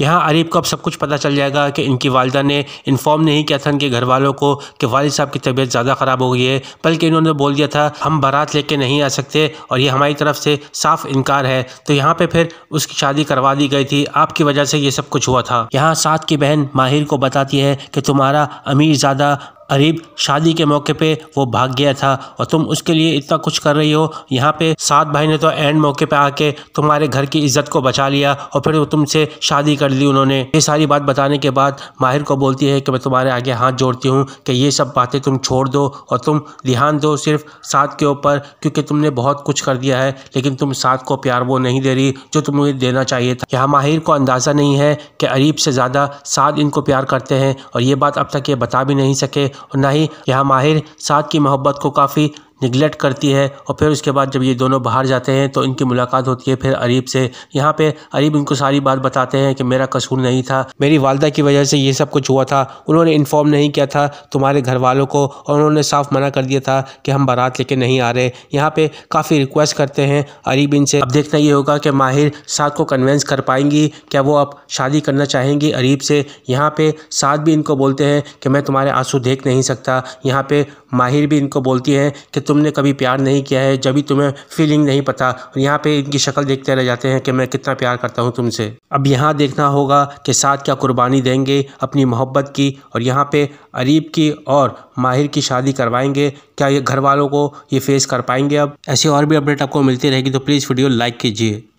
यहाँ अरीब को अब सब कुछ पता चल जाएगा कि इनकी वालदा ने इन्फॉर्म नहीं किया था इनके घर वालों को कि वालद साहब की तबीयत ज़्यादा ख़राब हो गई है बल्कि इन्होंने बोल दिया था हम बारात लेके नहीं आ सकते और ये हमारी तरफ से साफ इनकार है तो यहाँ पर फिर उसकी शादी करवा दी गई थी आपकी वजह से ये सब कुछ हुआ था यहाँ साथ की बहन माहिर को बताती है कि तुम्हारा अमीर ज़्यादा अरीब शादी के मौके पे वो भाग गया था और तुम उसके लिए इतना कुछ कर रही हो यहाँ पे सात भाई ने तो एंड मौके पे आके तुम्हारे घर की इज्जत को बचा लिया और फिर वो तुमसे शादी कर ली उन्होंने ये सारी बात बताने के बाद माहिर को बोलती है कि मैं तुम्हारे आगे हाथ जोड़ती हूँ कि ये सब बातें तुम छोड़ दो और तुम ध्यान दो सिर्फ साथ के ऊपर क्योंकि तुमने बहुत कुछ कर दिया है लेकिन तुम साथ को प्यार वो नहीं दे रही जो तुम्हें देना चाहिए था यहाँ माहिर को अंदाज़ा नहीं है कि अरीब से ज़्यादा साथ इनको प्यार करते हैं और ये बात अब तक ये बता भी नहीं सके और ना ही यहाँ माहिर साथ की मोहब्बत को काफ़ी निगलेक्ट करती है और फिर उसके बाद जब ये दोनों बाहर जाते हैं तो इनकी मुलाकात होती है फिर अरीब से यहाँ पे अरीब इनको सारी बात बताते हैं कि मेरा कसूर नहीं था मेरी वालदा की वजह से ये सब कुछ हुआ था उन्होंने इन्फॉर्म नहीं किया था तुम्हारे घर वालों को और उन्होंने साफ मना कर दिया था कि हम बारात लेके नहीं आ रहे यहाँ पे काफ़ी रिक्वेस्ट करते हैं अरीब इनसे अब देखना ये होगा कि माहिर साथ को कन्वेंस कर पाएंगी क्या वो अब शादी करना चाहेंगी अरीब से यहाँ पर साथ भी इनको बोलते हैं कि मैं तुम्हारे आंसू देख नहीं सकता यहाँ पर माहिर भी इनको बोलती हैं कि तुमने कभी प्यार नहीं किया है जब भी तुम्हें फीलिंग नहीं पता और यहाँ पे इनकी शक्ल देखते रह जाते हैं कि मैं कितना प्यार करता हूँ तुमसे अब यहाँ देखना होगा कि साथ क्या कुर्बानी देंगे अपनी मोहब्बत की और यहाँ पे अरीब की और माहिर की शादी करवाएंगे क्या ये घर वालों को ये फेस कर पाएंगे अब ऐसी और भी अपडेट आपको मिलती रहेगी तो प्लीज़ वीडियो लाइक कीजिए